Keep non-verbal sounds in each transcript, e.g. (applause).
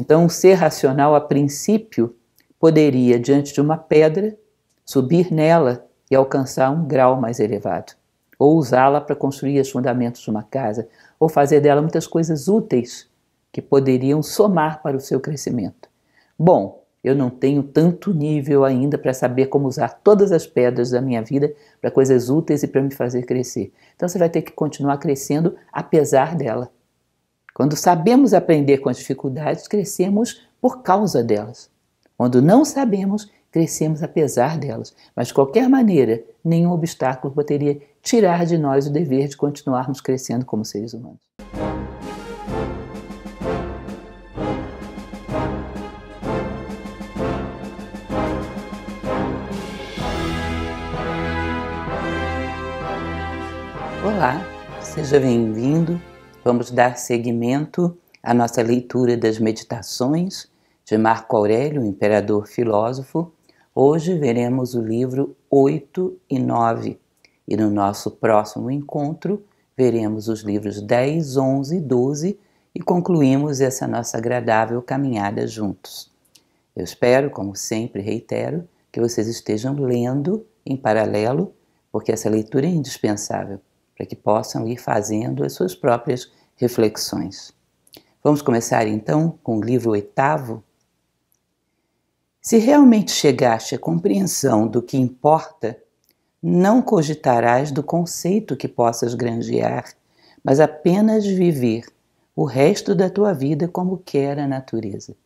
Então, um ser racional, a princípio, poderia, diante de uma pedra, subir nela e alcançar um grau mais elevado, ou usá-la para construir os fundamentos de uma casa, ou fazer dela muitas coisas úteis que poderiam somar para o seu crescimento. Bom, eu não tenho tanto nível ainda para saber como usar todas as pedras da minha vida para coisas úteis e para me fazer crescer. Então você vai ter que continuar crescendo apesar dela. Quando sabemos aprender com as dificuldades, crescemos por causa delas. Quando não sabemos, crescemos apesar delas. Mas, de qualquer maneira, nenhum obstáculo poderia tirar de nós o dever de continuarmos crescendo como seres humanos. Olá, seja bem-vindo Vamos dar seguimento à nossa leitura das meditações de Marco Aurélio, imperador filósofo. Hoje veremos o livro 8 e 9, e no nosso próximo encontro veremos os livros 10, 11 e 12 e concluímos essa nossa agradável caminhada juntos. Eu espero, como sempre reitero, que vocês estejam lendo em paralelo, porque essa leitura é indispensável para que possam ir fazendo as suas próprias reflexões. Vamos começar então com o livro oitavo. Se realmente chegaste à compreensão do que importa, não cogitarás do conceito que possas grandear, mas apenas viver o resto da tua vida como quer a natureza.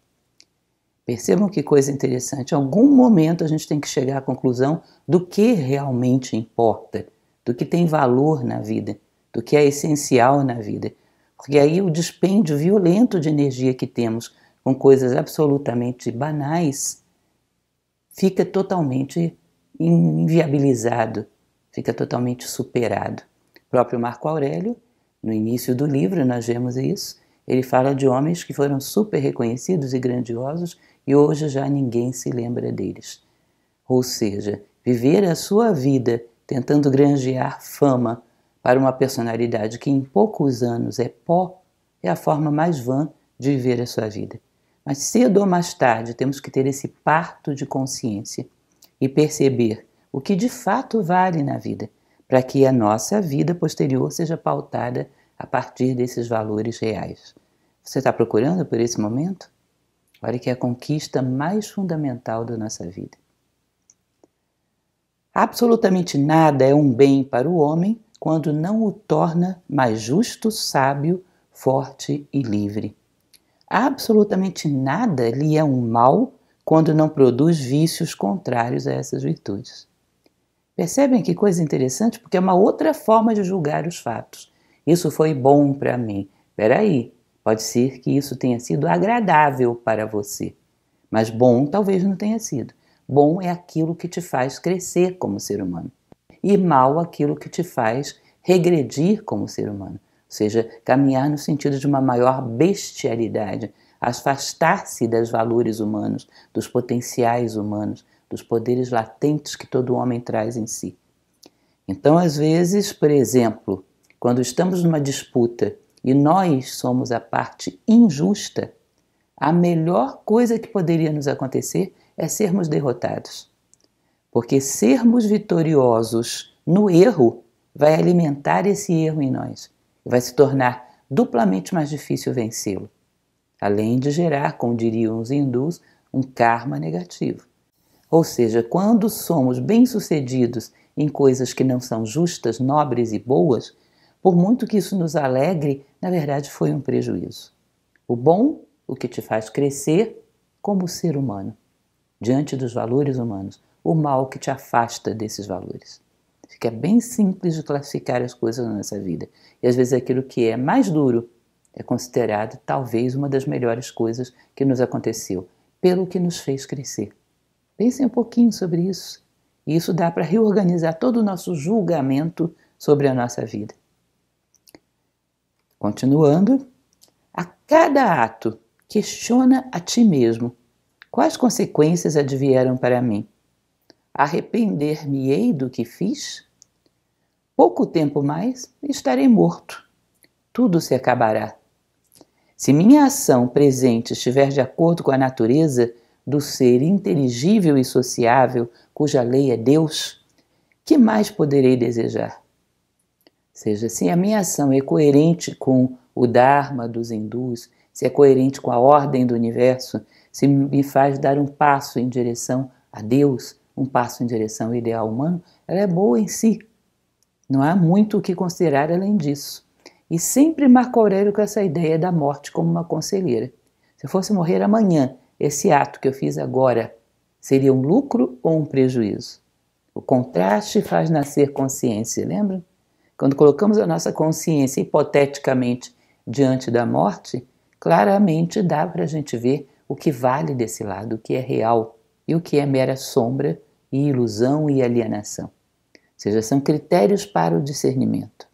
Percebam que coisa interessante. Em algum momento a gente tem que chegar à conclusão do que realmente importa do que tem valor na vida, do que é essencial na vida. Porque aí o dispêndio violento de energia que temos com coisas absolutamente banais fica totalmente inviabilizado, fica totalmente superado. O próprio Marco Aurélio, no início do livro, nós vemos isso. Ele fala de homens que foram super reconhecidos e grandiosos e hoje já ninguém se lembra deles. Ou seja, viver a sua vida tentando granjear fama para uma personalidade que em poucos anos é pó, é a forma mais vã de viver a sua vida. Mas cedo ou mais tarde temos que ter esse parto de consciência e perceber o que de fato vale na vida, para que a nossa vida posterior seja pautada a partir desses valores reais. Você está procurando por esse momento? Olha que é a conquista mais fundamental da nossa vida. Absolutamente nada é um bem para o homem quando não o torna mais justo, sábio, forte e livre. Absolutamente nada lhe é um mal quando não produz vícios contrários a essas virtudes. Percebem que coisa interessante? Porque é uma outra forma de julgar os fatos. Isso foi bom para mim. Peraí, pode ser que isso tenha sido agradável para você, mas bom talvez não tenha sido. Bom é aquilo que te faz crescer como ser humano, e mal aquilo que te faz regredir como ser humano, ou seja, caminhar no sentido de uma maior bestialidade, afastar-se dos valores humanos, dos potenciais humanos, dos poderes latentes que todo homem traz em si. Então, às vezes, por exemplo, quando estamos numa disputa e nós somos a parte injusta, a melhor coisa que poderia nos acontecer é sermos derrotados. Porque sermos vitoriosos no erro vai alimentar esse erro em nós vai se tornar duplamente mais difícil vencê-lo, além de gerar, como diriam os hindus, um karma negativo. Ou seja, quando somos bem-sucedidos em coisas que não são justas, nobres e boas, por muito que isso nos alegre, na verdade foi um prejuízo. O bom, o que te faz crescer como ser humano diante dos valores humanos, o mal que te afasta desses valores. Fica bem simples de classificar as coisas na nossa vida. E às vezes aquilo que é mais duro é considerado talvez uma das melhores coisas que nos aconteceu, pelo que nos fez crescer. Pensem um pouquinho sobre isso. E isso dá para reorganizar todo o nosso julgamento sobre a nossa vida. Continuando, a cada ato, questiona a ti mesmo Quais consequências advieram para mim? Arrepender-me-ei do que fiz? Pouco tempo mais estarei morto. Tudo se acabará. Se minha ação presente estiver de acordo com a natureza do ser inteligível e sociável, cuja lei é Deus, que mais poderei desejar? Seja assim, a minha ação é coerente com o Dharma dos hindus, se é coerente com a ordem do universo, se me faz dar um passo em direção a Deus, um passo em direção ao ideal humano, ela é boa em si. Não há muito o que considerar além disso. E sempre Marco Aurélio com essa ideia da morte como uma conselheira. Se eu fosse morrer amanhã, esse ato que eu fiz agora seria um lucro ou um prejuízo? O contraste faz nascer consciência, lembra? Quando colocamos a nossa consciência hipoteticamente diante da morte, claramente dá para a gente ver o que vale desse lado, o que é real e o que é mera sombra e ilusão e alienação. Ou seja, são critérios para o discernimento.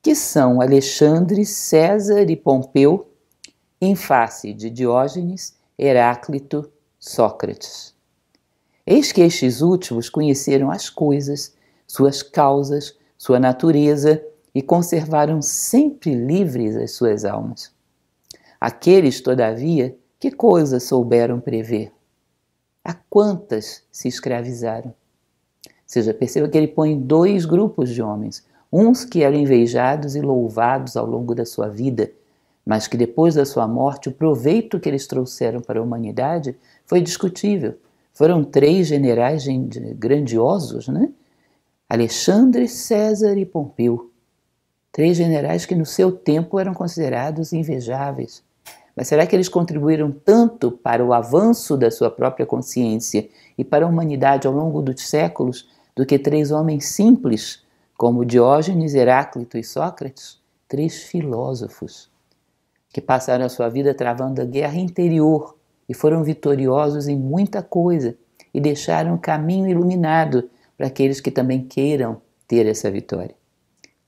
Que são Alexandre, César e Pompeu em face de Diógenes, Heráclito, Sócrates. Eis que estes últimos conheceram as coisas, suas causas, sua natureza e conservaram sempre livres as suas almas. Aqueles, todavia, que coisa souberam prever? A quantas se escravizaram? Ou seja, perceba que ele põe dois grupos de homens: uns que eram invejados e louvados ao longo da sua vida, mas que depois da sua morte o proveito que eles trouxeram para a humanidade foi discutível. Foram três generais grandiosos, né? Alexandre, César e Pompeu. Três generais que no seu tempo eram considerados invejáveis mas será que eles contribuíram tanto para o avanço da sua própria consciência e para a humanidade ao longo dos séculos do que três homens simples, como Diógenes, Heráclito e Sócrates? Três filósofos que passaram a sua vida travando a guerra interior e foram vitoriosos em muita coisa e deixaram o caminho iluminado para aqueles que também queiram ter essa vitória.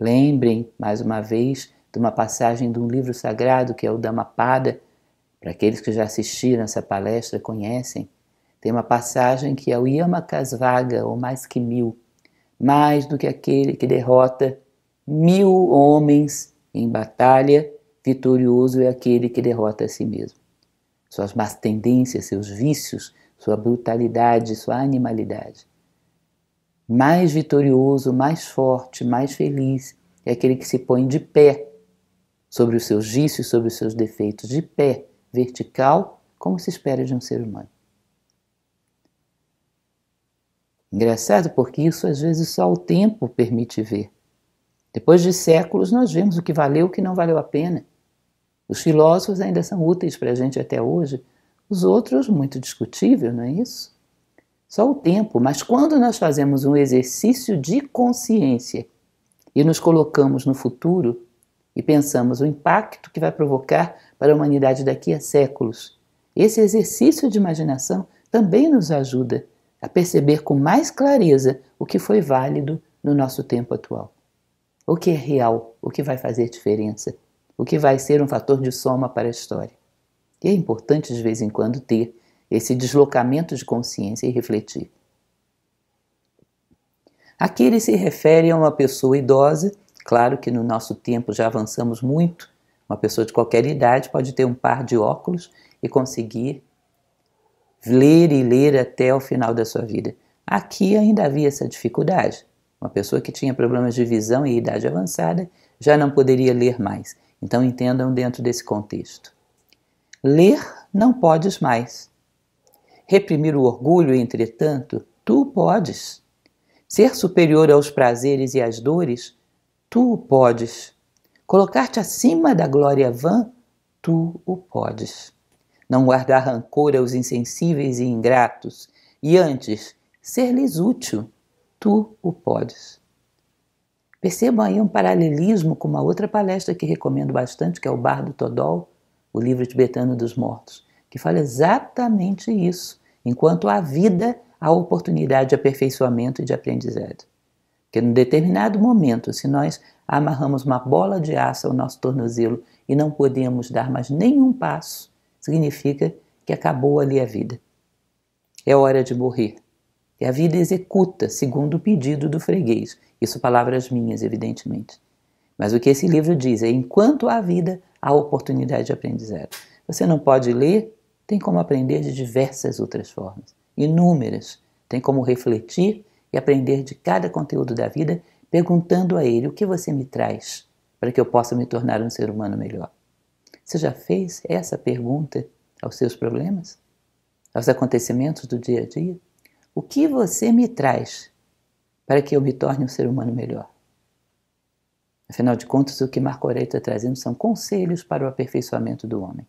Lembrem, mais uma vez, de uma passagem de um livro sagrado que é o Dhammapada. Para aqueles que já assistiram essa palestra conhecem, tem uma passagem que é o Yamakasvaga, ou mais que mil, mais do que aquele que derrota mil homens em batalha, vitorioso é aquele que derrota a si mesmo. Suas más tendências, seus vícios, sua brutalidade, sua animalidade. Mais vitorioso, mais forte, mais feliz é aquele que se põe de pé sobre os seus vícios, sobre os seus defeitos, de pé, vertical, como se espera de um ser humano. Engraçado porque isso às vezes só o tempo permite ver. Depois de séculos, nós vemos o que valeu e o que não valeu a pena. Os filósofos ainda são úteis para a gente até hoje, os outros, muito discutível, não é isso? Só o tempo, mas quando nós fazemos um exercício de consciência e nos colocamos no futuro, e pensamos o impacto que vai provocar para a humanidade daqui a séculos. Esse exercício de imaginação também nos ajuda a perceber com mais clareza o que foi válido no nosso tempo atual. O que é real, o que vai fazer diferença, o que vai ser um fator de soma para a história. E é importante de vez em quando ter esse deslocamento de consciência e refletir. Aqui ele se refere a uma pessoa idosa Claro que no nosso tempo já avançamos muito. Uma pessoa de qualquer idade pode ter um par de óculos e conseguir ler e ler até o final da sua vida. Aqui ainda havia essa dificuldade. Uma pessoa que tinha problemas de visão e idade avançada já não poderia ler mais. Então entendam dentro desse contexto. Ler não podes mais. Reprimir o orgulho, entretanto, tu podes. Ser superior aos prazeres e às dores, tu o podes. Colocar-te acima da glória vã, tu o podes. Não guardar rancor aos insensíveis e ingratos, e antes, ser-lhes útil, tu o podes. Percebam aí um paralelismo com uma outra palestra que recomendo bastante, que é o Bar do Todol, o livro tibetano dos mortos, que fala exatamente isso. Enquanto há vida, há oportunidade de aperfeiçoamento e de aprendizado. Porque num determinado momento, se nós amarramos uma bola de aço ao nosso tornozelo e não podemos dar mais nenhum passo, significa que acabou ali a vida. É hora de morrer. E a vida executa segundo o pedido do freguês. Isso palavras minhas, evidentemente. Mas o que esse livro diz é: enquanto há vida, há oportunidade de aprendizado. Você não pode ler, tem como aprender de diversas outras formas, inúmeras. Tem como refletir e aprender de cada conteúdo da vida, perguntando a Ele o que você me traz para que eu possa me tornar um ser humano melhor. Você já fez essa pergunta aos seus problemas? Aos acontecimentos do dia a dia? O que você me traz para que eu me torne um ser humano melhor? Afinal de contas, o que Marco Aurélio está trazendo são conselhos para o aperfeiçoamento do homem.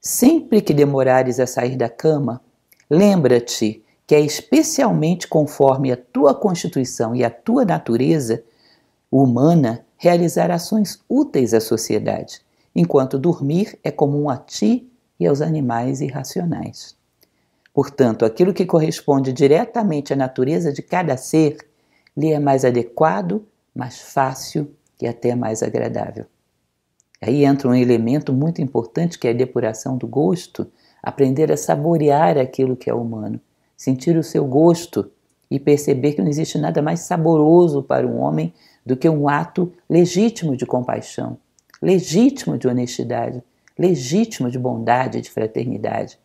Sempre que demorares a sair da cama, lembra-te que é especialmente conforme a tua constituição e a tua natureza humana realizar ações úteis à sociedade, enquanto dormir é comum a ti e aos animais irracionais. Portanto, aquilo que corresponde diretamente à natureza de cada ser lhe é mais adequado, mais fácil e até mais agradável. Aí entra um elemento muito importante que é a depuração do gosto, aprender a saborear aquilo que é humano, sentir o seu gosto e perceber que não existe nada mais saboroso para um homem do que um ato legítimo de compaixão, legítimo de honestidade, legítimo de bondade, e de fraternidade.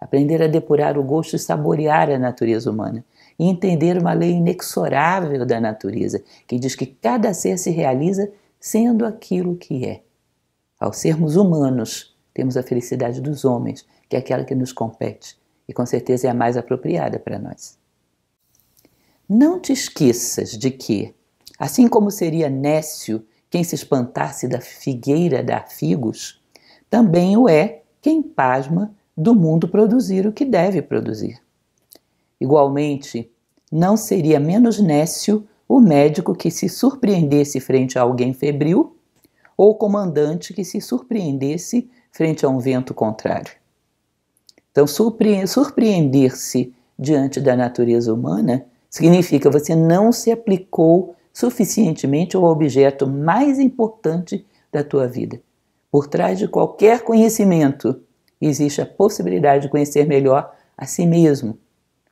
Aprender a depurar o gosto e saborear a natureza humana. E entender uma lei inexorável da natureza, que diz que cada ser se realiza sendo aquilo que é. Ao sermos humanos, temos a felicidade dos homens, que é aquela que nos compete e com certeza é a mais apropriada para nós. Não te esqueças de que, assim como seria nécio quem se espantasse da figueira dar figos, também o é quem pasma do mundo produzir o que deve produzir. Igualmente, não seria menos nécio o médico que se surpreendesse frente a alguém febril ou o comandante que se surpreendesse frente a um vento contrário. Então, surpreender-se diante da natureza humana significa você não se aplicou suficientemente ao objeto mais importante da tua vida. Por trás de qualquer conhecimento existe a possibilidade de conhecer melhor a si mesmo,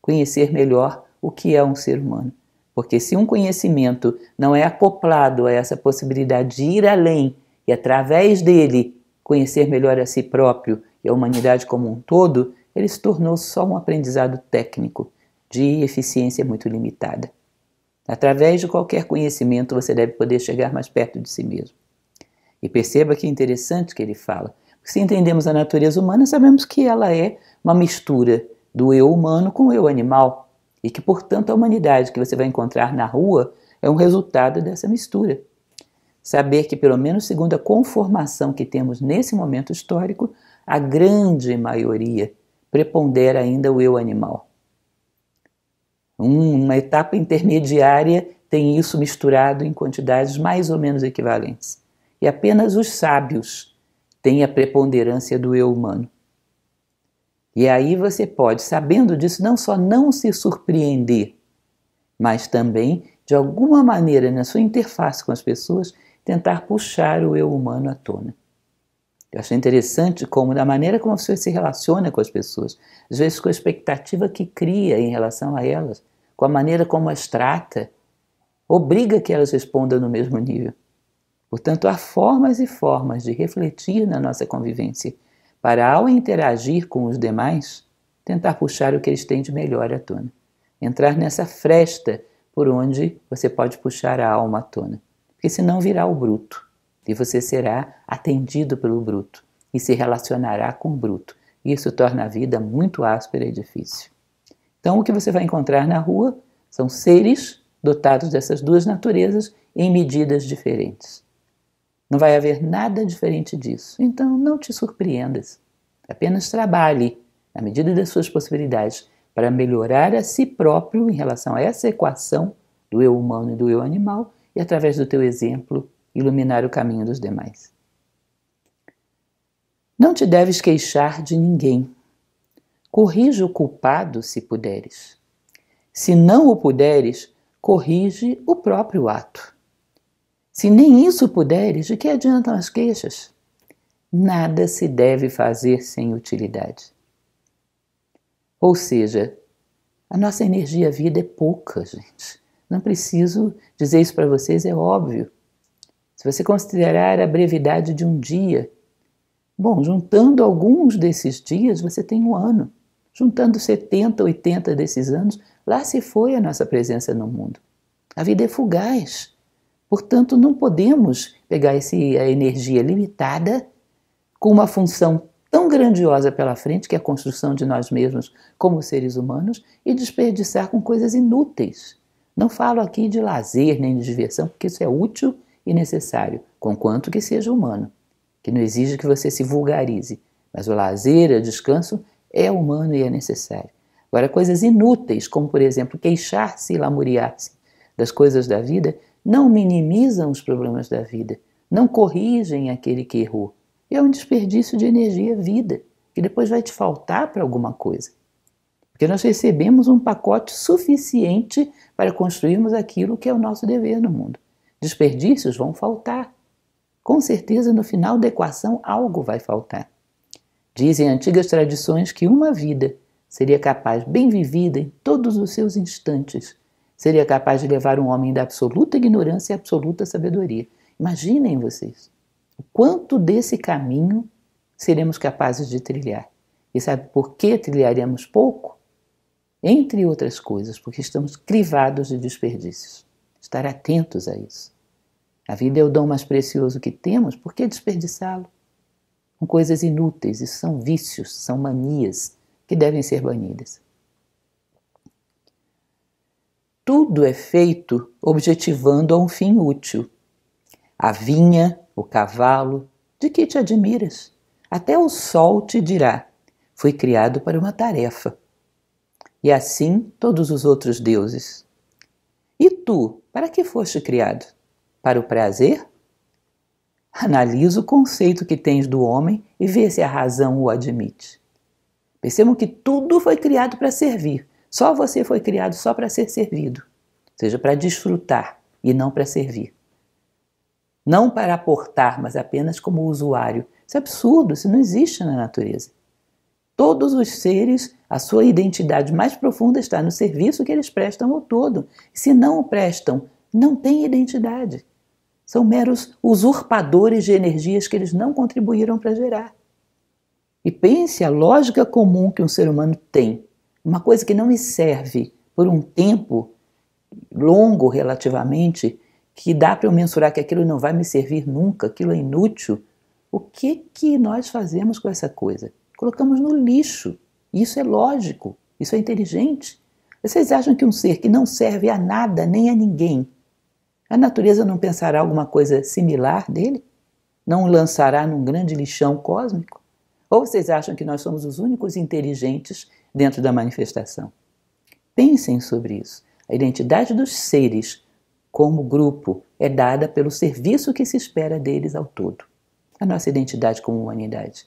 conhecer melhor o que é um ser humano. Porque se um conhecimento não é acoplado a essa possibilidade de ir além e através dele conhecer melhor a si próprio a humanidade como um todo, ele se tornou só um aprendizado técnico, de eficiência muito limitada. Através de qualquer conhecimento você deve poder chegar mais perto de si mesmo. E perceba que é interessante o que ele fala. Se entendemos a natureza humana, sabemos que ela é uma mistura do eu humano com o eu animal. E que, portanto, a humanidade que você vai encontrar na rua é um resultado dessa mistura. Saber que, pelo menos segundo a conformação que temos nesse momento histórico, a grande maioria, prepondera ainda o eu animal. Uma etapa intermediária tem isso misturado em quantidades mais ou menos equivalentes. E apenas os sábios têm a preponderância do eu humano. E aí você pode, sabendo disso, não só não se surpreender, mas também, de alguma maneira, na sua interface com as pessoas, tentar puxar o eu humano à tona. Eu acho interessante como, da maneira como a pessoa se relaciona com as pessoas, às vezes com a expectativa que cria em relação a elas, com a maneira como as trata, obriga que elas respondam no mesmo nível. Portanto, há formas e formas de refletir na nossa convivência, para, ao interagir com os demais, tentar puxar o que eles têm de melhor à tona. Entrar nessa fresta por onde você pode puxar a alma à tona, porque senão virá o bruto e você será atendido pelo bruto e se relacionará com o bruto. Isso torna a vida muito áspera e difícil. Então, o que você vai encontrar na rua são seres dotados dessas duas naturezas em medidas diferentes. Não vai haver nada diferente disso. Então, não te surpreendas. Apenas trabalhe, na medida das suas possibilidades, para melhorar a si próprio em relação a essa equação do eu humano e do eu animal, e através do teu exemplo iluminar o caminho dos demais. Não te deves queixar de ninguém. Corrige o culpado se puderes. Se não o puderes, corrige o próprio ato. Se nem isso puderes, de que adiantam as queixas? Nada se deve fazer sem utilidade. Ou seja, a nossa energia vida é pouca, gente. Não preciso dizer isso para vocês, é óbvio. Se você considerar a brevidade de um dia, bom, juntando alguns desses dias, você tem um ano. Juntando 70, 80 desses anos, lá se foi a nossa presença no mundo. A vida é fugaz. Portanto, não podemos pegar esse, a energia limitada com uma função tão grandiosa pela frente, que é a construção de nós mesmos como seres humanos, e desperdiçar com coisas inúteis. Não falo aqui de lazer nem de diversão, porque isso é útil e necessário, conquanto que seja humano, que não exige que você se vulgarize, mas o lazer, o descanso é humano e é necessário. Agora, coisas inúteis, como por exemplo queixar-se e lamuriar-se das coisas da vida, não minimizam os problemas da vida, não corrigem aquele que errou. É um desperdício de energia vida, que depois vai te faltar para alguma coisa. Porque nós recebemos um pacote suficiente para construirmos aquilo que é o nosso dever no mundo. Desperdícios vão faltar. Com certeza, no final da equação, algo vai faltar. Dizem antigas tradições que uma vida seria capaz, bem vivida em todos os seus instantes, seria capaz de levar um homem da absoluta ignorância à absoluta sabedoria. Imaginem vocês o quanto desse caminho seremos capazes de trilhar. E sabe por que trilharemos pouco? Entre outras coisas, porque estamos crivados de desperdícios estar atentos a isso. A vida é o dom mais precioso que temos, por que desperdiçá-lo? Com coisas inúteis, isso são vícios, são manias que devem ser banidas. Tudo é feito objetivando a um fim útil. A vinha, o cavalo, de que te admiras? Até o sol te dirá: foi criado para uma tarefa. E assim todos os outros deuses. E tu, para que foste criado? Para o prazer? Analisa o conceito que tens do homem e vê se a razão o admite. Percebam que tudo foi criado para servir. Só você foi criado só para ser servido, ou seja, para desfrutar e não para servir. Não para aportar, mas apenas como usuário. Isso é absurdo, isso não existe na natureza. Todos os seres, a sua identidade mais profunda está no serviço que eles prestam ao todo. Se não o prestam, não têm identidade. São meros usurpadores de energias que eles não contribuíram para gerar. E pense a lógica comum que um ser humano tem. Uma coisa que não me serve por um tempo longo relativamente, que dá para eu mensurar que aquilo não vai me servir nunca, aquilo é inútil. O que, que nós fazemos com essa coisa? colocamos no lixo. Isso é lógico, isso é inteligente. Vocês acham que um ser que não serve a nada nem a ninguém, a natureza não pensará alguma coisa similar dele? Não o lançará num grande lixão cósmico? Ou vocês acham que nós somos os únicos inteligentes dentro da manifestação? Pensem sobre isso. A identidade dos seres como grupo é dada pelo serviço que se espera deles ao todo. A nossa identidade como humanidade.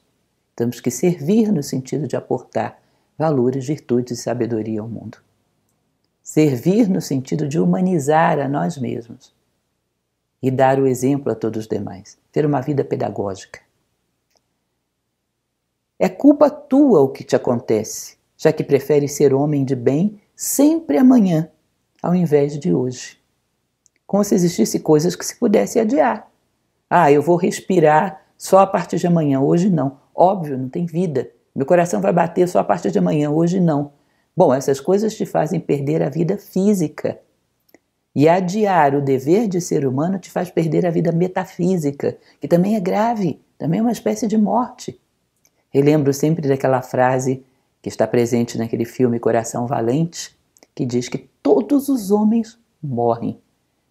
Temos que servir no sentido de aportar valores, virtudes e sabedoria ao mundo. Servir no sentido de humanizar a nós mesmos e dar o exemplo a todos os demais, ter uma vida pedagógica. É culpa tua o que te acontece, já que preferes ser homem de bem sempre amanhã, ao invés de hoje. Como se existissem coisas que se pudesse adiar. Ah, eu vou respirar só a partir de amanhã, hoje não. Óbvio, não tem vida. Meu coração vai bater só a partir de amanhã, hoje não. Bom, essas coisas te fazem perder a vida física. E adiar o dever de ser humano te faz perder a vida metafísica, que também é grave, também é uma espécie de morte. Relembro sempre daquela frase que está presente naquele filme Coração Valente, que diz que todos os homens morrem,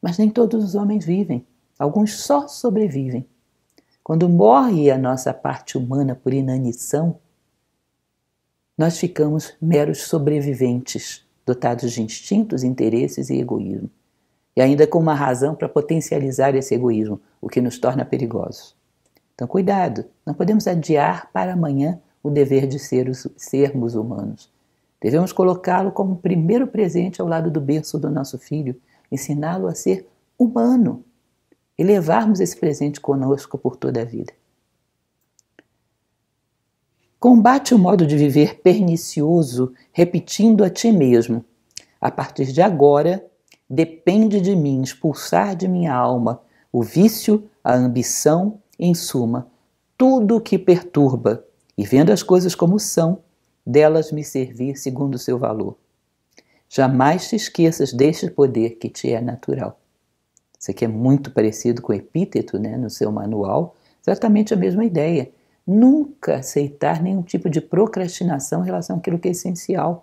mas nem todos os homens vivem, alguns só sobrevivem. Quando morre a nossa parte humana por inanição, nós ficamos meros sobreviventes, dotados de instintos, interesses e egoísmo, e ainda com uma razão para potencializar esse egoísmo, o que nos torna perigosos. Então, cuidado, não podemos adiar para amanhã o dever de ser, sermos humanos. Devemos colocá-lo como o primeiro presente ao lado do berço do nosso filho, ensiná-lo a ser humano, e levarmos esse presente conosco por toda a vida. Combate o modo de viver pernicioso, repetindo a ti mesmo: A partir de agora, depende de mim expulsar de minha alma o vício, a ambição, em suma, tudo o que perturba, e vendo as coisas como são, delas me servir segundo o seu valor. Jamais te esqueças deste poder que te é natural. Isso aqui é muito parecido com epíteto né, no seu manual, exatamente a mesma ideia. Nunca aceitar nenhum tipo de procrastinação em relação àquilo que é essencial. Ou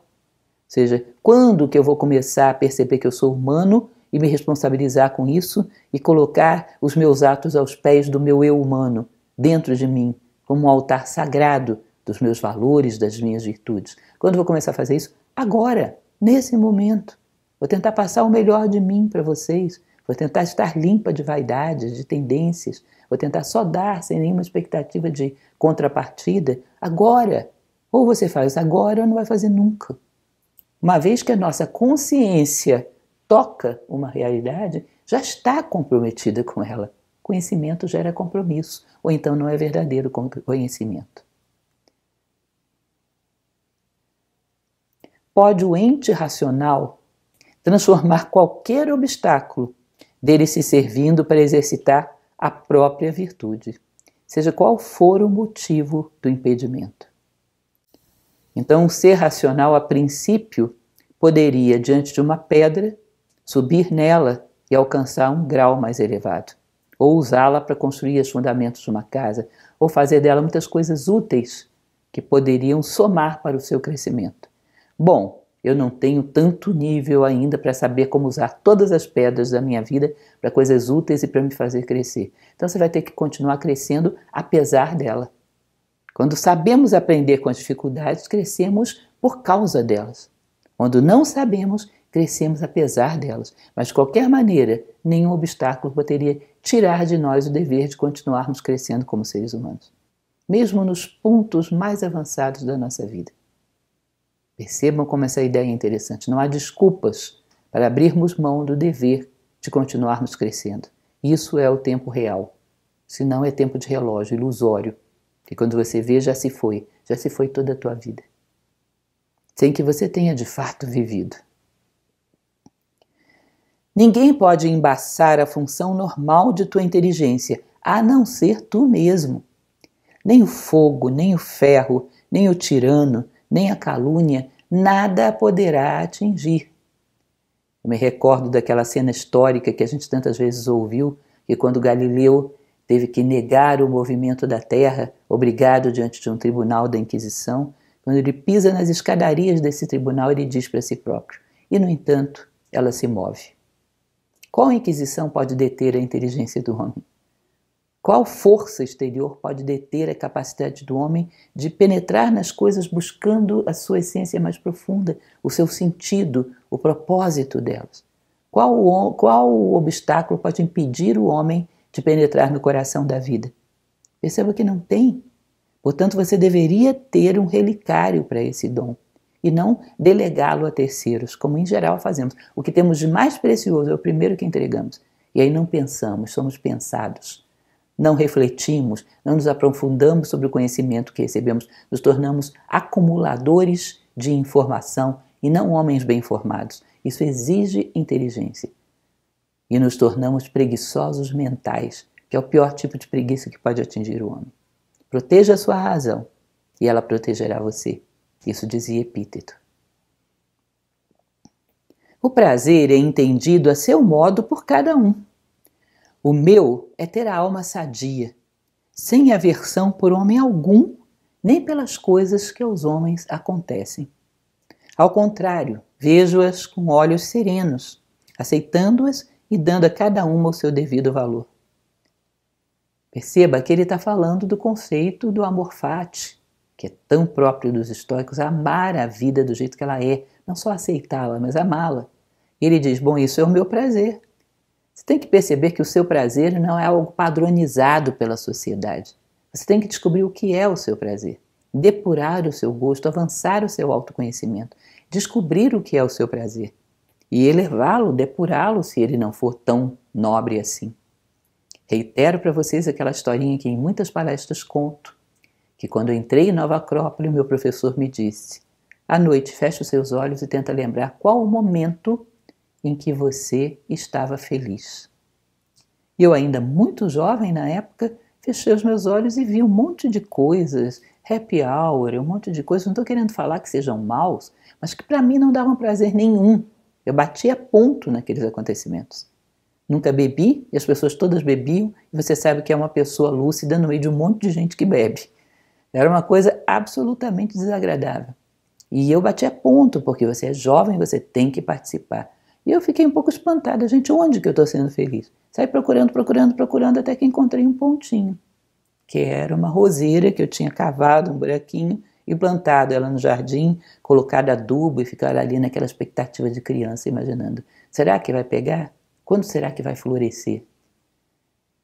seja, quando que eu vou começar a perceber que eu sou humano e me responsabilizar com isso e colocar os meus atos aos pés do meu eu humano, dentro de mim, como um altar sagrado dos meus valores, das minhas virtudes? Quando vou começar a fazer isso? Agora, nesse momento. Vou tentar passar o melhor de mim para vocês. Vou tentar estar limpa de vaidades, de tendências. Vou tentar só dar sem nenhuma expectativa de contrapartida agora. Ou você faz agora ou não vai fazer nunca. Uma vez que a nossa consciência toca uma realidade, já está comprometida com ela. Conhecimento gera compromisso, ou então não é verdadeiro conhecimento. Pode o ente racional transformar qualquer obstáculo dele se servindo para exercitar a própria virtude, seja qual for o motivo do impedimento. Então, um ser racional, a princípio, poderia, diante de uma pedra, subir nela e alcançar um grau mais elevado, ou usá-la para construir os fundamentos de uma casa, ou fazer dela muitas coisas úteis que poderiam somar para o seu crescimento. Bom, eu não tenho tanto nível ainda para saber como usar todas as pedras da minha vida para coisas úteis e para me fazer crescer. Então você vai ter que continuar crescendo apesar dela. Quando sabemos aprender com as dificuldades, crescemos por causa delas. Quando não sabemos, crescemos apesar delas. Mas, de qualquer maneira, nenhum obstáculo poderia tirar de nós o dever de continuarmos crescendo como seres humanos, mesmo nos pontos mais avançados da nossa vida. Percebam como essa ideia é interessante. Não há desculpas para abrirmos mão do dever de continuarmos crescendo. Isso é o tempo real. Se não é tempo de relógio ilusório, que quando você vê já se foi, já se foi toda a tua vida. Sem que você tenha de fato vivido. Ninguém pode embaçar a função normal de tua inteligência, a não ser tu mesmo. Nem o fogo, nem o ferro, nem o tirano, nem a calúnia, nada a poderá atingir. Eu me recordo daquela cena histórica que a gente tantas vezes ouviu, que quando Galileu teve que negar o movimento da terra, obrigado diante de um tribunal da Inquisição, quando ele pisa nas escadarias desse tribunal, ele diz para si próprio: e no entanto, ela se move. Qual inquisição pode deter a inteligência do homem? Qual força exterior pode deter a capacidade do homem de penetrar nas coisas buscando a sua essência mais profunda, o seu sentido, o propósito delas? Qual, qual obstáculo pode impedir o homem de penetrar no coração da vida? Perceba que não tem. Portanto, você deveria ter um relicário para esse dom e não delegá-lo a terceiros, como em geral fazemos. O que temos de mais precioso é o primeiro que entregamos. E aí não pensamos, somos pensados não refletimos, não nos aprofundamos sobre o conhecimento que recebemos, nos tornamos acumuladores de informação e não homens bem formados. Isso exige inteligência. E nos tornamos preguiçosos mentais, que é o pior tipo de preguiça que pode atingir o homem. Proteja a sua razão e ela protegerá você. Isso dizia Epíteto. O prazer é entendido a seu modo por cada um. O meu é ter a alma sadia, sem aversão por homem algum, nem pelas coisas que aos homens acontecem. Ao contrário, vejo-as com olhos serenos, aceitando-as e dando a cada uma o seu devido valor. Perceba que ele está falando do conceito do amor fati, que é tão próprio dos estoicos, amar a vida do jeito que ela é, não só aceitá-la, mas amá-la. Ele diz: Bom, isso é o meu prazer, você tem que perceber que o seu prazer não é algo padronizado pela sociedade. Você tem que descobrir o que é o seu prazer, depurar o seu gosto, avançar o seu autoconhecimento, descobrir o que é o seu prazer e elevá-lo, depurá-lo se ele não for tão nobre assim. Reitero para vocês aquela historinha que em muitas palestras conto, que quando entrei em Nova Acrópole, meu professor me disse: à noite, feche os seus olhos e tenta lembrar qual o momento em que você estava feliz. Eu, ainda muito jovem na época, fechei os meus olhos e vi um monte de coisas, happy hour, um monte de coisas. Não estou querendo falar que sejam maus, mas que para mim não davam prazer nenhum. Eu batia ponto naqueles acontecimentos. Nunca bebi, e as pessoas todas bebiam, e você sabe que é uma pessoa lúcida no meio de um monte de gente que bebe. Era uma coisa absolutamente desagradável. E eu batia ponto, porque você é jovem, você tem que participar. E eu fiquei um pouco espantada, gente, onde que eu estou sendo feliz? Saí procurando, procurando, procurando, até que encontrei um pontinho, que era uma roseira que eu tinha cavado um buraquinho e plantado ela no jardim, colocado adubo e ficado ali naquela expectativa de criança, imaginando: será que vai pegar? Quando será que vai florescer?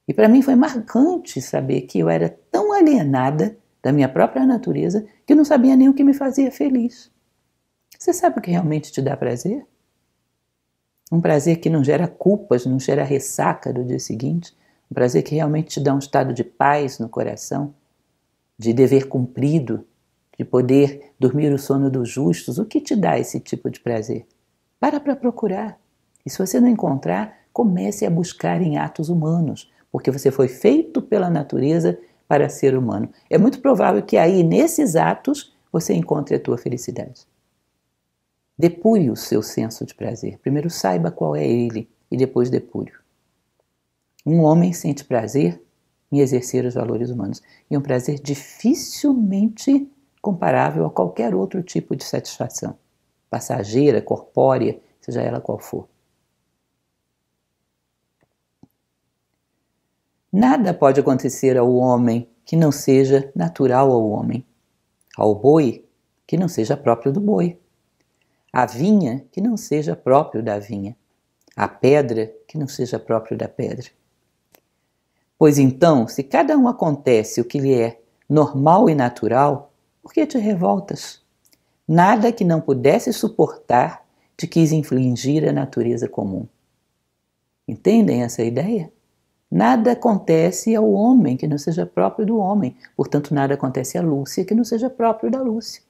E para mim foi marcante saber que eu era tão alienada da minha própria natureza que não sabia nem o que me fazia feliz. Você sabe o que realmente te dá prazer? Um prazer que não gera culpas, não gera ressaca do dia seguinte. Um prazer que realmente te dá um estado de paz no coração, de dever cumprido, de poder dormir o sono dos justos. O que te dá esse tipo de prazer? Para para procurar. E se você não encontrar, comece a buscar em atos humanos, porque você foi feito pela natureza para ser humano. É muito provável que aí, nesses atos, você encontre a tua felicidade. Depure o seu senso de prazer. Primeiro saiba qual é ele e depois depure. Um homem sente prazer em exercer os valores humanos e é um prazer dificilmente comparável a qualquer outro tipo de satisfação, passageira, corpórea, seja ela qual for. Nada pode acontecer ao homem que não seja natural ao homem, ao boi que não seja próprio do boi a vinha que não seja próprio da vinha, a pedra que não seja próprio da pedra. Pois então, se cada um acontece o que lhe é normal e natural, por que te revoltas? Nada que não pudesse suportar te quis infligir a natureza comum. Entendem essa ideia? Nada acontece ao homem que não seja próprio do homem, portanto, nada acontece à Lúcia que não seja próprio da Lúcia.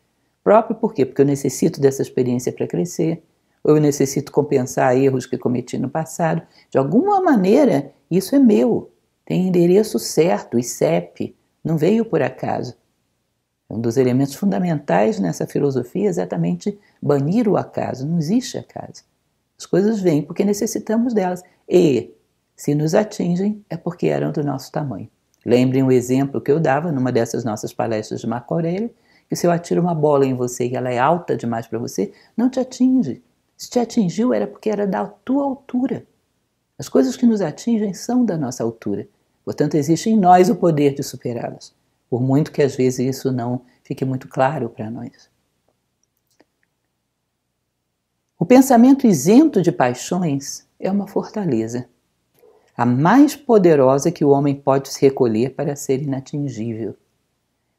Próprio por quê? Porque eu necessito dessa experiência para crescer, ou eu necessito compensar erros que cometi no passado. De alguma maneira, isso é meu. Tem endereço certo, ICEP, não veio por acaso. É um dos elementos fundamentais nessa filosofia é exatamente banir o acaso, não existe acaso. As coisas vêm porque necessitamos delas e, se nos atingem, é porque eram do nosso tamanho. Lembrem o exemplo que eu dava numa dessas nossas palestras de Marco Aurélio, que se eu atiro uma bola em você e ela é alta demais para você, não te atinge. Se te atingiu era porque era da tua altura. As coisas que nos atingem são da nossa altura. Portanto, existe em nós o poder de superá-las, por muito que às vezes isso não fique muito claro para nós. O pensamento isento de paixões é uma fortaleza, a mais poderosa que o homem pode se recolher para ser inatingível.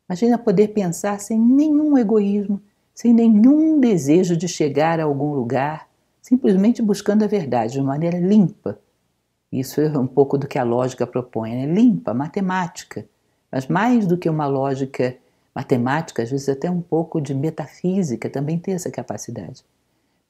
Imagina poder pensar sem nenhum egoísmo, sem nenhum desejo de chegar a algum lugar, simplesmente buscando a verdade de maneira limpa. Isso é um pouco do que a lógica propõe, né? limpa, matemática. Mas mais do que uma lógica matemática, às vezes até um pouco de metafísica também tem essa capacidade.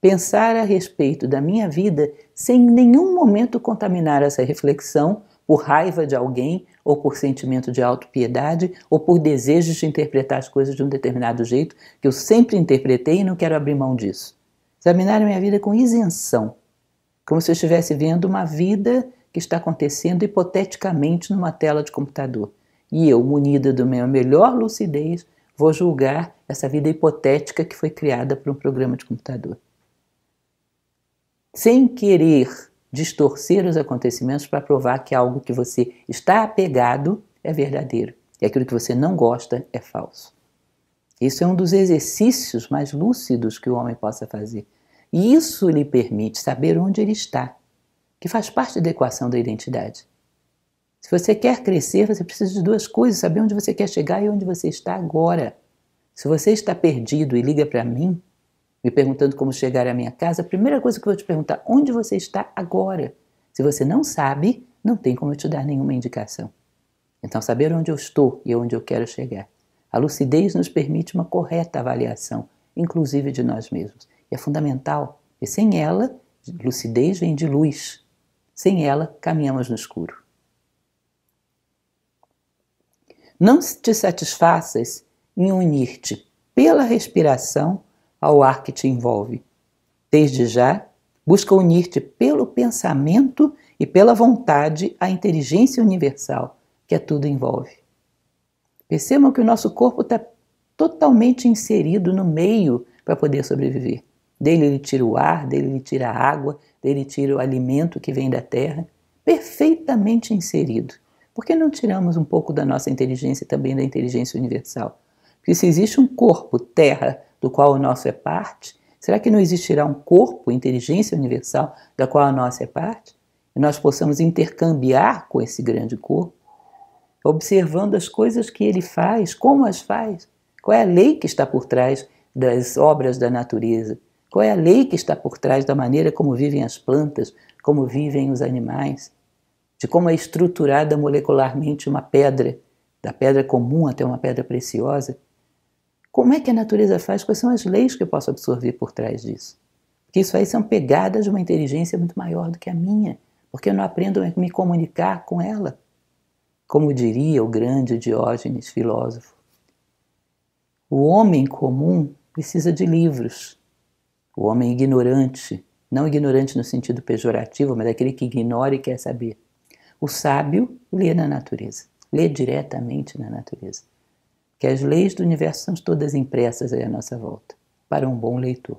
Pensar a respeito da minha vida sem em nenhum momento contaminar essa reflexão por raiva de alguém, ou por sentimento de autopiedade, ou por desejos de interpretar as coisas de um determinado jeito, que eu sempre interpretei e não quero abrir mão disso. Examinar a minha vida com isenção, como se eu estivesse vendo uma vida que está acontecendo hipoteticamente numa tela de computador. E eu, munida do meu melhor lucidez, vou julgar essa vida hipotética que foi criada por um programa de computador. Sem querer distorcer os acontecimentos para provar que algo que você está apegado é verdadeiro e aquilo que você não gosta é falso. Isso é um dos exercícios mais lúcidos que o homem possa fazer. E isso lhe permite saber onde ele está, que faz parte da equação da identidade. Se você quer crescer, você precisa de duas coisas: saber onde você quer chegar e onde você está agora. Se você está perdido e liga para mim, me perguntando como chegar à minha casa, a primeira coisa que eu vou te perguntar, onde você está agora? Se você não sabe, não tem como eu te dar nenhuma indicação. Então, saber onde eu estou e onde eu quero chegar. A lucidez nos permite uma correta avaliação, inclusive de nós mesmos. E é fundamental, e sem ela, lucidez vem de luz. Sem ela, caminhamos no escuro. Não te satisfaças em unir-te pela respiração ao ar que te envolve. Desde já, busca unir-te pelo pensamento e pela vontade à inteligência universal que a tudo envolve. Percebam que o nosso corpo está totalmente inserido no meio para poder sobreviver. Dele ele tira o ar, dele ele tira a água, dele ele tira o alimento que vem da terra, perfeitamente inserido. Por que não tiramos um pouco da nossa inteligência e também da inteligência universal? Porque se existe um corpo, terra, do qual o nosso é parte? Será que não existirá um corpo, inteligência universal, da qual a nossa é parte? E nós possamos intercambiar com esse grande corpo, observando as coisas que ele faz, como as faz, qual é a lei que está por trás das obras da natureza, qual é a lei que está por trás da maneira como vivem as plantas, como vivem os animais, de como é estruturada molecularmente uma pedra, da pedra comum até uma pedra preciosa. Como é que a natureza faz? Quais são as leis que eu posso absorver por trás disso? Porque isso aí são pegadas de uma inteligência muito maior do que a minha, porque eu não aprendo a me comunicar com ela. Como diria o grande Diógenes, filósofo. O homem comum precisa de livros. O homem ignorante, não ignorante no sentido pejorativo, mas aquele que ignora e quer saber. O sábio lê na natureza, lê diretamente na natureza que as leis do universo são todas impressas à nossa volta, para um bom leitor.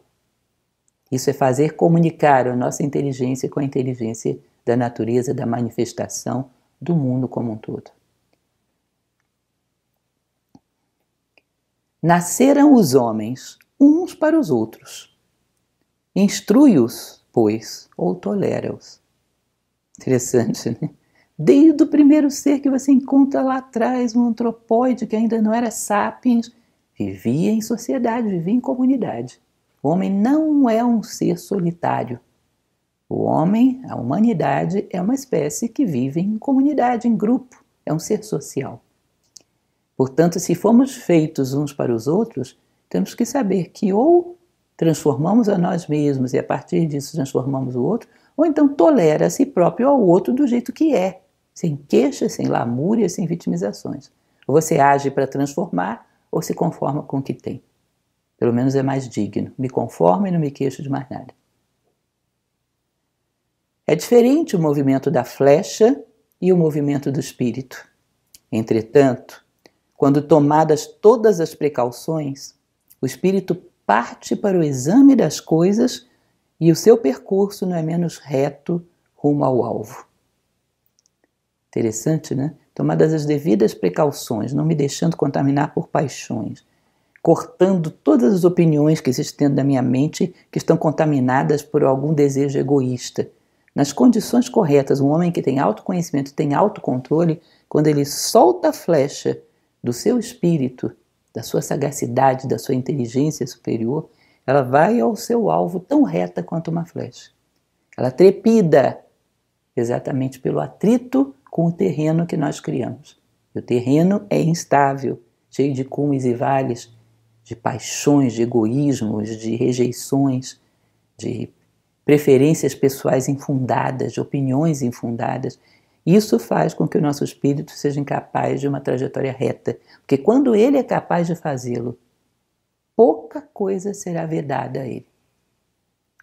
Isso é fazer comunicar a nossa inteligência com a inteligência da natureza, da manifestação do mundo como um todo. Nasceram os homens uns para os outros. Instrui-os, pois, ou tolera-os. Interessante, né? Desde o primeiro ser que você encontra lá atrás, um antropóide que ainda não era sapiens, vivia em sociedade, vivia em comunidade. O homem não é um ser solitário. O homem, a humanidade, é uma espécie que vive em comunidade, em grupo, é um ser social. Portanto, se formos feitos uns para os outros, temos que saber que ou transformamos a nós mesmos e a partir disso transformamos o outro, ou então tolera a si próprio ao outro do jeito que é, sem queixas, sem lamúrias, sem vitimizações. Ou você age para transformar ou se conforma com o que tem. Pelo menos é mais digno. Me conformo e não me queixo de mais nada. É diferente o movimento da flecha e o movimento do espírito. Entretanto, quando tomadas todas as precauções, o espírito parte para o exame das coisas e o seu percurso não é menos reto rumo ao alvo. Interessante, né? Tomadas as devidas precauções, não me deixando contaminar por paixões, cortando todas as opiniões que existem dentro da minha mente que estão contaminadas por algum desejo egoísta. Nas condições corretas, um homem que tem autoconhecimento, tem autocontrole, quando ele solta a flecha do seu espírito, da sua sagacidade, da sua inteligência superior, ela vai ao seu alvo tão reta quanto uma flecha. Ela é trepida exatamente pelo atrito com o terreno que nós criamos. E o terreno é instável, cheio de cumes e vales, de paixões, de egoísmos, de rejeições, de preferências pessoais infundadas, de opiniões infundadas. Isso faz com que o nosso espírito seja incapaz de uma trajetória reta, porque quando ele é capaz de fazê-lo, pouca coisa será vedada a ele.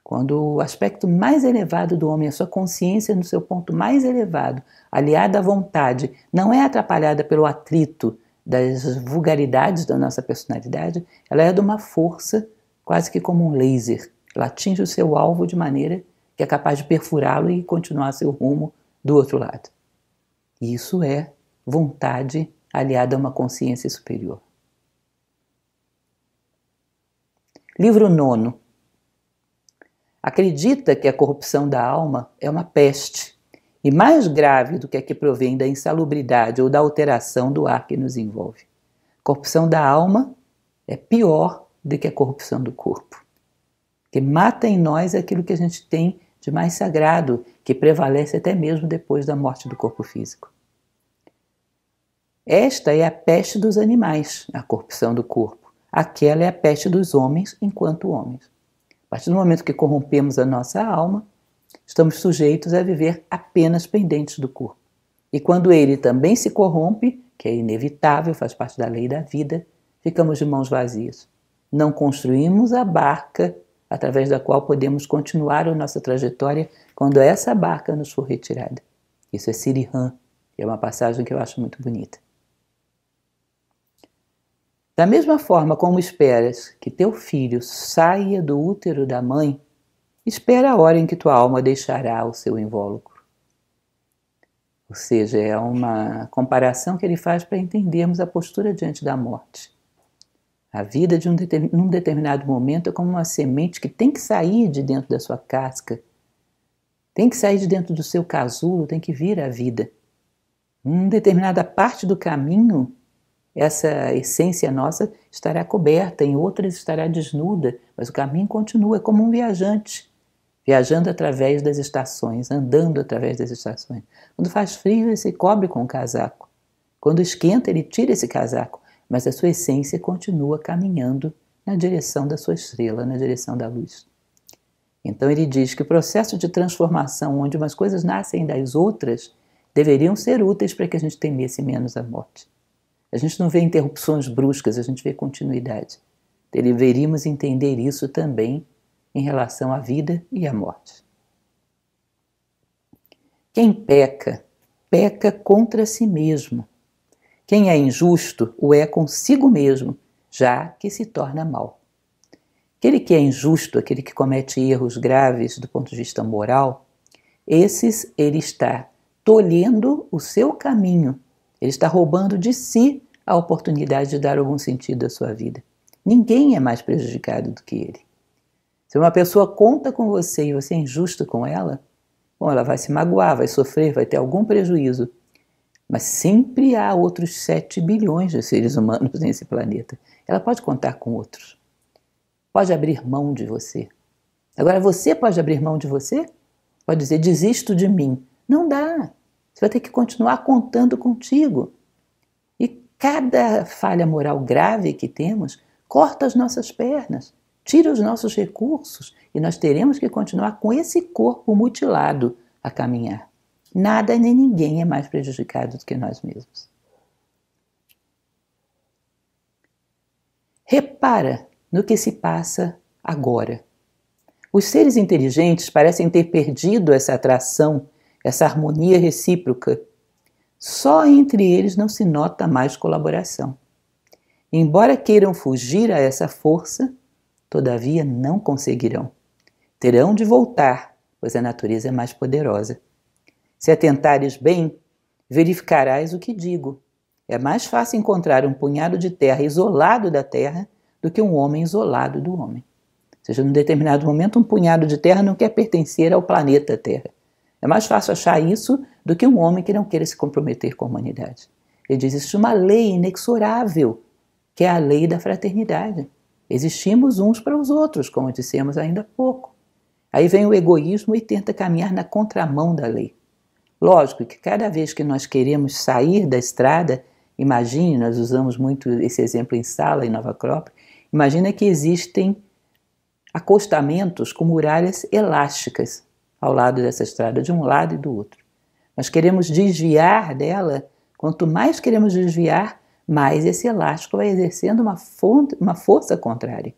Quando o aspecto mais elevado do homem, a sua consciência no seu ponto mais elevado, aliada à vontade, não é atrapalhada pelo atrito das vulgaridades da nossa personalidade, ela é de uma força quase que como um laser. Ela atinge o seu alvo de maneira que é capaz de perfurá-lo e continuar seu rumo do outro lado. isso é vontade aliada a uma consciência superior. Livro nono, acredita que a corrupção da alma é uma peste e mais grave do que a que provém da insalubridade ou da alteração do ar que nos envolve. A corrupção da alma é pior do que a corrupção do corpo, que mata em nós aquilo que a gente tem de mais sagrado, que prevalece até mesmo depois da morte do corpo físico. Esta é a peste dos animais, a corrupção do corpo. Aquela é a peste dos homens enquanto homens partir do momento que corrompemos a nossa alma, estamos sujeitos a viver apenas pendentes do corpo. E quando ele também se corrompe, que é inevitável, faz parte da lei da vida, ficamos de mãos vazias. Não construímos a barca através da qual podemos continuar a nossa trajetória quando essa barca nos for retirada. Isso é Sirihan, que é uma passagem que eu acho muito bonita. Da mesma forma como esperas que teu filho saia do útero da mãe, espera a hora em que tua alma deixará o seu invólucro. Ou seja, é uma comparação que ele faz para entendermos a postura diante da morte. A vida de um num determinado momento é como uma semente que tem que sair de dentro da sua casca, tem que sair de dentro do seu casulo, tem que vir à vida. Em determinada parte do caminho, essa essência nossa estará coberta, em outras estará desnuda, mas o caminho continua, é como um viajante, viajando através das estações, andando através das estações. Quando faz frio, ele se cobre com o casaco. Quando esquenta, ele tira esse casaco, mas a sua essência continua caminhando na direção da sua estrela, na direção da luz. Então ele diz que o processo de transformação, onde umas coisas nascem das outras, deveriam ser úteis para que a gente temesse menos a morte. A gente não vê interrupções bruscas, a gente vê continuidade. Deveríamos entender isso também em relação à vida e à morte. Quem peca, peca contra si mesmo. Quem é injusto, o é consigo mesmo, já que se torna mal. Aquele que é injusto, aquele que comete erros graves do ponto de vista moral, esses ele está tolhendo o seu caminho ele está roubando de si a oportunidade de dar algum sentido à sua vida. Ninguém é mais prejudicado do que ele. Se uma pessoa conta com você e você é injusto com ela, bom, ela vai se magoar, vai sofrer, vai ter algum prejuízo. Mas sempre há outros 7 bilhões de seres humanos (laughs) nesse planeta. Ela pode contar com outros. Pode abrir mão de você. Agora, você pode abrir mão de você? Pode dizer, desisto de mim. Não dá. Você vai ter que continuar contando contigo. E cada falha moral grave que temos corta as nossas pernas, tira os nossos recursos e nós teremos que continuar com esse corpo mutilado a caminhar. Nada nem ninguém é mais prejudicado do que nós mesmos. Repara no que se passa agora. Os seres inteligentes parecem ter perdido essa atração essa harmonia recíproca, só entre eles não se nota mais colaboração. Embora queiram fugir a essa força, todavia não conseguirão. Terão de voltar, pois a natureza é mais poderosa. Se atentares bem, verificarás o que digo. É mais fácil encontrar um punhado de terra isolado da terra do que um homem isolado do homem. Ou seja, num determinado momento, um punhado de terra não quer pertencer ao planeta Terra. É mais fácil achar isso do que um homem que não queira se comprometer com a humanidade. Ele diz: existe uma lei inexorável, que é a lei da fraternidade. Existimos uns para os outros, como dissemos ainda há pouco. Aí vem o egoísmo e tenta caminhar na contramão da lei. Lógico que cada vez que nós queremos sair da estrada, imagine, nós usamos muito esse exemplo em sala, em Nova Acrópole, imagina que existem acostamentos com muralhas elásticas, ao lado dessa estrada, de um lado e do outro. Nós queremos desviar dela, quanto mais queremos desviar, mais esse elástico vai exercendo uma, fonte, uma força contrária.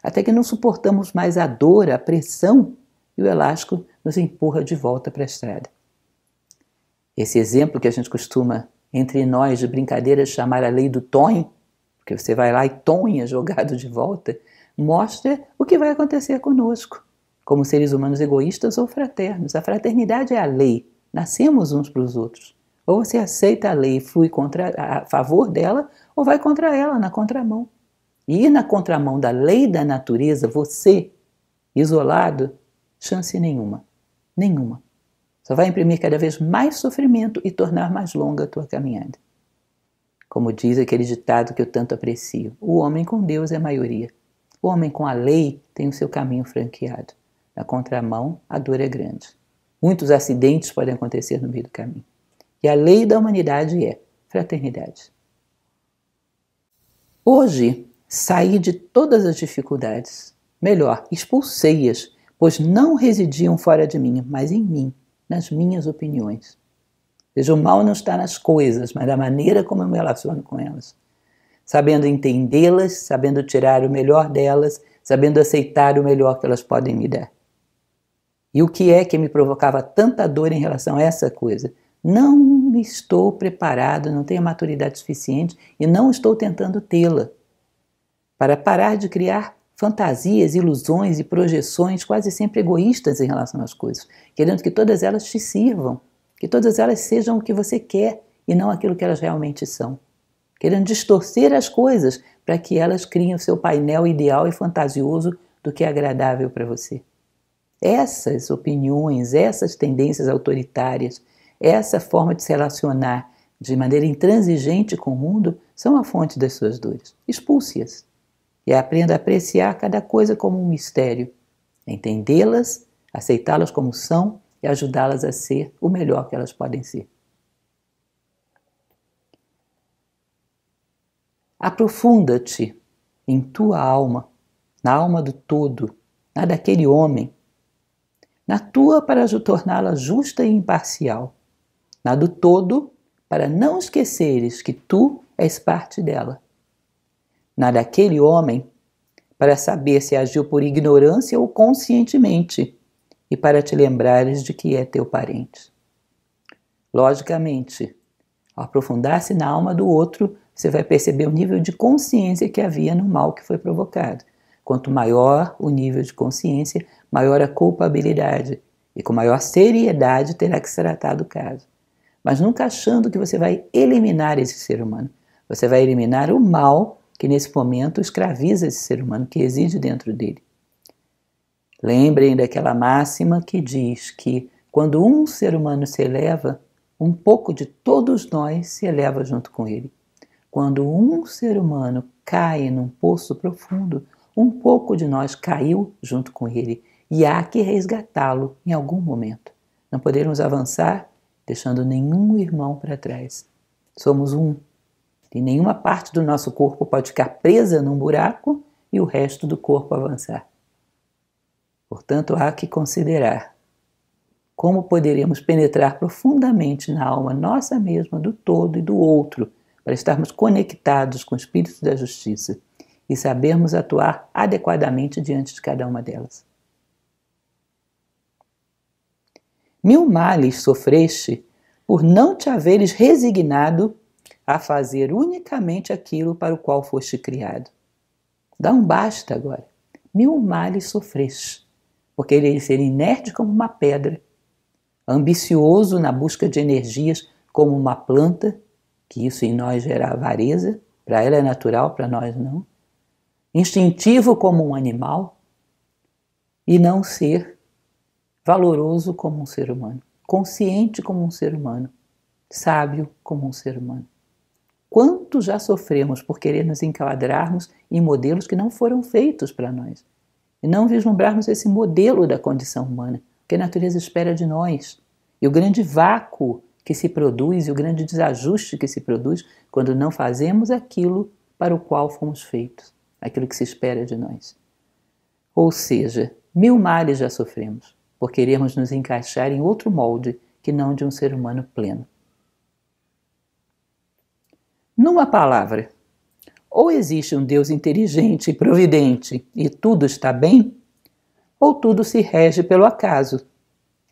Até que não suportamos mais a dor, a pressão, e o elástico nos empurra de volta para a estrada. Esse exemplo que a gente costuma, entre nós, de brincadeira, chamar a lei do Tom, porque você vai lá e tonha é jogado de volta, mostra o que vai acontecer conosco como seres humanos egoístas ou fraternos. A fraternidade é a lei. Nascemos uns para os outros. Ou você aceita a lei e flui contra, a favor dela, ou vai contra ela, na contramão. E ir na contramão da lei da natureza, você, isolado, chance nenhuma. Nenhuma. Só vai imprimir cada vez mais sofrimento e tornar mais longa a tua caminhada. Como diz aquele ditado que eu tanto aprecio: o homem com Deus é a maioria. O homem com a lei tem o seu caminho franqueado na contramão, a dor é grande. Muitos acidentes podem acontecer no meio do caminho. E a lei da humanidade é fraternidade. Hoje, saí de todas as dificuldades. Melhor, expulsei-as, pois não residiam fora de mim, mas em mim, nas minhas opiniões. Veja, o mal não está nas coisas, mas na maneira como eu me relaciono com elas. Sabendo entendê-las, sabendo tirar o melhor delas, sabendo aceitar o melhor que elas podem me dar. E o que é que me provocava tanta dor em relação a essa coisa? Não estou preparado, não tenho maturidade suficiente e não estou tentando tê-la para parar de criar fantasias, ilusões e projeções quase sempre egoístas em relação às coisas, querendo que todas elas te sirvam, que todas elas sejam o que você quer e não aquilo que elas realmente são. Querendo distorcer as coisas para que elas criem o seu painel ideal e fantasioso do que é agradável para você. Essas opiniões, essas tendências autoritárias, essa forma de se relacionar de maneira intransigente com o mundo são a fonte das suas dores. Expulse-as e aprenda a apreciar cada coisa como um mistério, entendê-las, aceitá-las como são e ajudá-las a ser o melhor que elas podem ser. Aprofunda-te em tua alma, na alma do todo, na daquele homem, na tua para torná-la justa e imparcial, na do todo para não esqueceres que tu és parte dela, na daquele homem para saber se agiu por ignorância ou conscientemente e para te lembrares de que é teu parente. Logicamente, ao aprofundar-se na alma do outro, você vai perceber o nível de consciência que havia no mal que foi provocado. Quanto maior o nível de consciência, maior a culpabilidade e com maior seriedade terá que ser tratado o caso. Mas nunca achando que você vai eliminar esse ser humano. Você vai eliminar o mal que nesse momento escraviza esse ser humano, que reside dentro dele. Lembrem daquela máxima que diz que quando um ser humano se eleva, um pouco de todos nós se eleva junto com ele. Quando um ser humano cai num poço profundo, um pouco de nós caiu junto com ele e há que resgatá-lo em algum momento. Não podemos avançar deixando nenhum irmão para trás. Somos um. E nenhuma parte do nosso corpo pode ficar presa num buraco e o resto do corpo avançar. Portanto, há que considerar como poderemos penetrar profundamente na alma nossa mesma, do todo e do outro, para estarmos conectados com o espírito da justiça e sabermos atuar adequadamente diante de cada uma delas. Mil males sofreste por não te haveres resignado a fazer unicamente aquilo para o qual foste criado. Dá um basta agora. Mil males sofreste, porque ele é ser inerte como uma pedra, ambicioso na busca de energias como uma planta, que isso em nós gera avareza, para ela é natural, para nós não, instintivo como um animal e não ser valoroso como um ser humano, consciente como um ser humano, sábio como um ser humano. Quanto já sofremos por querer nos enquadrarmos em modelos que não foram feitos para nós e não vislumbrarmos esse modelo da condição humana que a natureza espera de nós e o grande vácuo que se produz e o grande desajuste que se produz quando não fazemos aquilo para o qual fomos feitos aquilo que se espera de nós. Ou seja, mil males já sofremos por querermos nos encaixar em outro molde que não de um ser humano pleno. Numa palavra, ou existe um Deus inteligente e providente e tudo está bem, ou tudo se rege pelo acaso,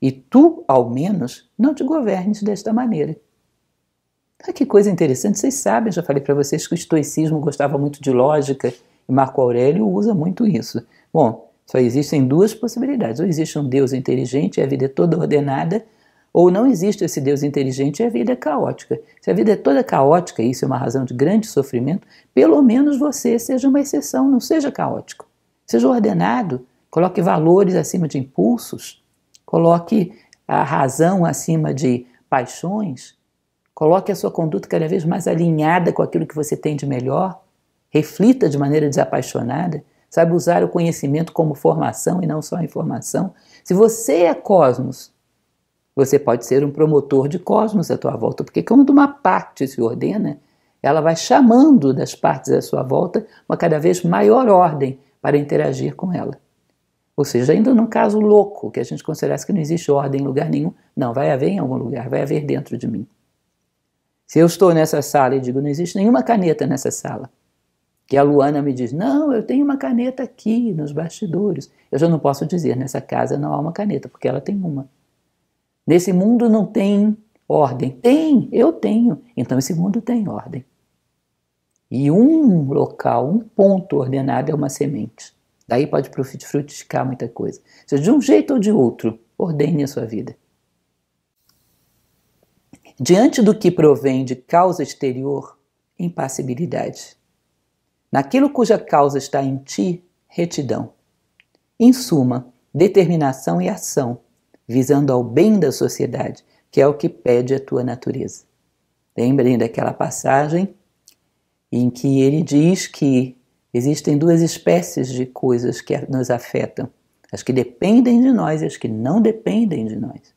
e tu, ao menos, não te governes desta maneira. Ah, que coisa interessante, vocês sabem, já falei para vocês que o estoicismo gostava muito de lógica Marco Aurélio usa muito isso. Bom, só existem duas possibilidades: ou existe um Deus inteligente e a vida é toda ordenada, ou não existe esse Deus inteligente e a vida é caótica. Se a vida é toda caótica, e isso é uma razão de grande sofrimento, pelo menos você seja uma exceção, não seja caótico. Seja ordenado, coloque valores acima de impulsos, coloque a razão acima de paixões, coloque a sua conduta cada vez mais alinhada com aquilo que você tem de melhor reflita de maneira desapaixonada, sabe usar o conhecimento como formação e não só informação. Se você é cosmos, você pode ser um promotor de cosmos à tua volta, porque quando uma parte se ordena, ela vai chamando das partes à sua volta uma cada vez maior ordem para interagir com ela. Ou seja, ainda num caso louco, que a gente considerasse que não existe ordem em lugar nenhum, não, vai haver em algum lugar, vai haver dentro de mim. Se eu estou nessa sala e digo, não existe nenhuma caneta nessa sala, que a Luana me diz: Não, eu tenho uma caneta aqui nos bastidores. Eu já não posso dizer: nessa casa não há uma caneta, porque ela tem uma. Nesse mundo não tem ordem. Tem, eu tenho. Então esse mundo tem ordem. E um local, um ponto ordenado é uma semente. Daí pode frutificar muita coisa. Ou seja, de um jeito ou de outro, ordene a sua vida. Diante do que provém de causa exterior, impassibilidade. Naquilo cuja causa está em ti, retidão. Em suma, determinação e ação, visando ao bem da sociedade, que é o que pede a tua natureza. Lembrem daquela passagem em que ele diz que existem duas espécies de coisas que nos afetam: as que dependem de nós e as que não dependem de nós.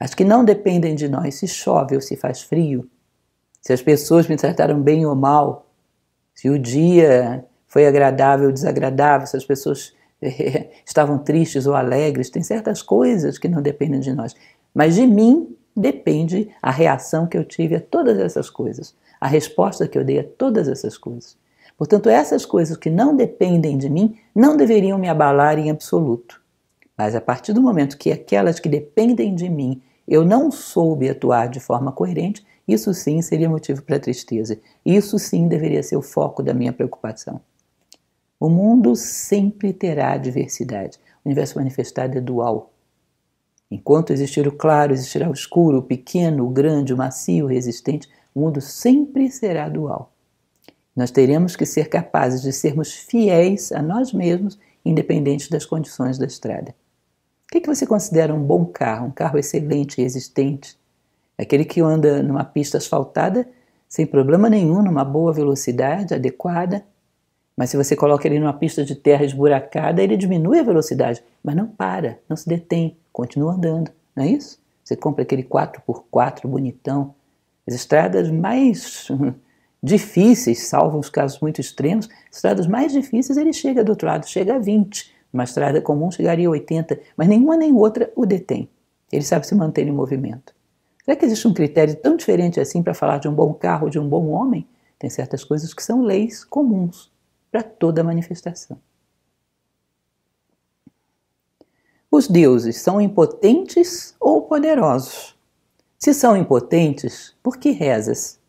As que não dependem de nós, se chove ou se faz frio, se as pessoas me trataram bem ou mal, se o dia foi agradável ou desagradável, se as pessoas (laughs) eh, estavam tristes ou alegres, tem certas coisas que não dependem de nós. Mas de mim depende a reação que eu tive a todas essas coisas, a resposta que eu dei a todas essas coisas. Portanto, essas coisas que não dependem de mim não deveriam me abalar em absoluto. Mas a partir do momento que aquelas que dependem de mim eu não soube atuar de forma coerente, isso sim seria motivo para tristeza. Isso sim deveria ser o foco da minha preocupação. O mundo sempre terá diversidade. O universo manifestado é dual. Enquanto existir o claro, existirá o escuro, o pequeno, o grande, o macio, o resistente, o mundo sempre será dual. Nós teremos que ser capazes de sermos fiéis a nós mesmos, independente das condições da estrada. O que, é que você considera um bom carro, um carro excelente, resistente, Aquele que anda numa pista asfaltada sem problema nenhum, numa boa velocidade adequada, mas se você coloca ele numa pista de terra esburacada, ele diminui a velocidade, mas não para, não se detém, continua andando, não é isso? Você compra aquele 4x4 bonitão. As estradas mais (laughs) difíceis, salvo os casos muito extremos, estradas mais difíceis ele chega do outro lado, chega a 20. Uma estrada comum chegaria a 80, mas nenhuma nem outra o detém. Ele sabe se manter em movimento. Será que existe um critério tão diferente assim para falar de um bom carro ou de um bom homem? Tem certas coisas que são leis comuns para toda manifestação. Os deuses são impotentes ou poderosos? Se são impotentes, por que rezas?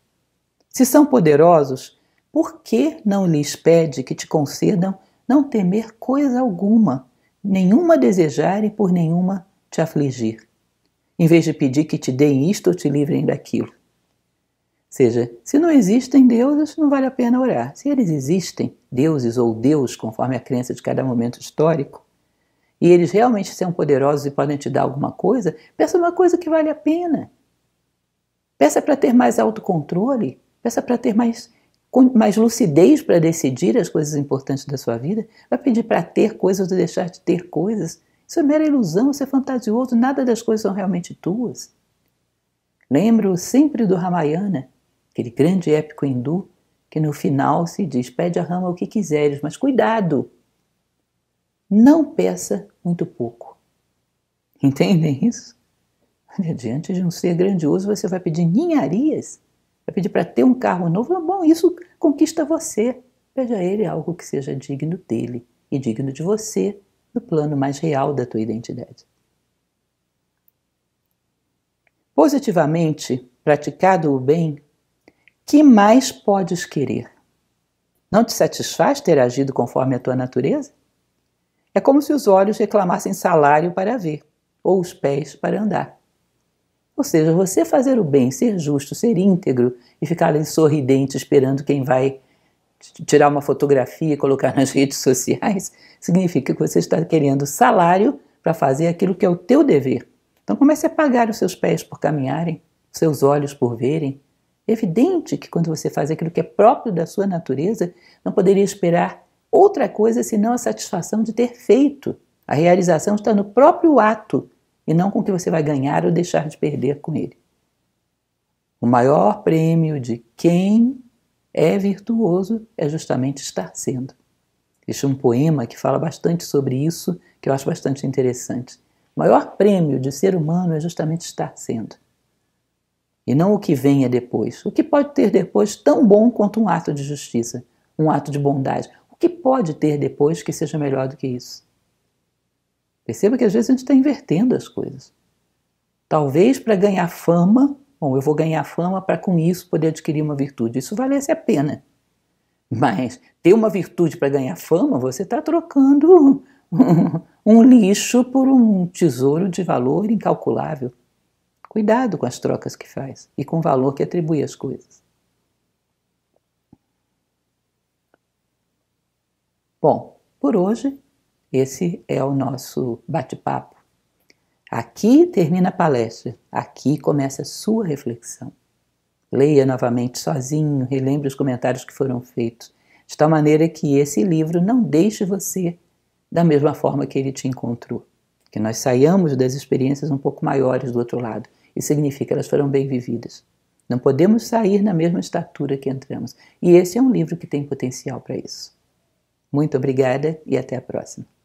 Se são poderosos, por que não lhes pede que te concedam não temer coisa alguma, nenhuma desejar e por nenhuma te afligir? em vez de pedir que te deem isto ou te livrem daquilo. Ou seja, se não existem deuses, não vale a pena orar. Se eles existem, deuses ou Deus, conforme a crença de cada momento histórico, e eles realmente são poderosos e podem te dar alguma coisa, peça uma coisa que vale a pena. Peça para ter mais autocontrole, peça para ter mais, mais lucidez para decidir as coisas importantes da sua vida. Vai pedir para ter coisas ou deixar de ter coisas. Isso é mera ilusão, isso é fantasioso, nada das coisas são realmente tuas. Lembro sempre do Ramayana, aquele grande épico hindu, que no final se diz: pede a rama o que quiseres, mas cuidado! Não peça muito pouco. (laughs) Entendem isso? Diante de um ser grandioso, você vai pedir ninharias, vai pedir para ter um carro novo. É bom, isso conquista você. pede a ele algo que seja digno dele e digno de você no plano mais real da tua identidade. Positivamente, praticado o bem, que mais podes querer? Não te satisfaz ter agido conforme a tua natureza? É como se os olhos reclamassem salário para ver, ou os pés para andar. Ou seja, você fazer o bem, ser justo, ser íntegro e ficar ali sorridente esperando quem vai tirar uma fotografia e colocar (laughs) nas redes sociais, significa que você está querendo salário para fazer aquilo que é o teu dever. Então comece a pagar os seus pés por caminharem, os seus olhos por verem. É evidente que quando você faz aquilo que é próprio da sua natureza, não poderia esperar outra coisa senão a satisfação de ter feito. A realização está no próprio ato e não com o que você vai ganhar ou deixar de perder com ele. O maior prêmio de quem é virtuoso é justamente estar sendo. Existe um poema que fala bastante sobre isso, que eu acho bastante interessante. O maior prêmio de ser humano é justamente estar sendo. E não o que venha depois. O que pode ter depois tão bom quanto um ato de justiça, um ato de bondade? O que pode ter depois que seja melhor do que isso? Perceba que às vezes a gente está invertendo as coisas. Talvez para ganhar fama Bom, eu vou ganhar fama para com isso poder adquirir uma virtude. Isso valesse a pena. Mas ter uma virtude para ganhar fama, você está trocando um, (laughs) um lixo por um tesouro de valor incalculável. Cuidado com as trocas que faz e com o valor que atribui às coisas. Bom, por hoje, esse é o nosso bate-papo Aqui termina a palestra, aqui começa a sua reflexão. Leia novamente sozinho, relembre os comentários que foram feitos, de tal maneira que esse livro não deixe você da mesma forma que ele te encontrou. Que nós saiamos das experiências um pouco maiores do outro lado. Isso significa que elas foram bem vividas. Não podemos sair na mesma estatura que entramos. E esse é um livro que tem potencial para isso. Muito obrigada e até a próxima.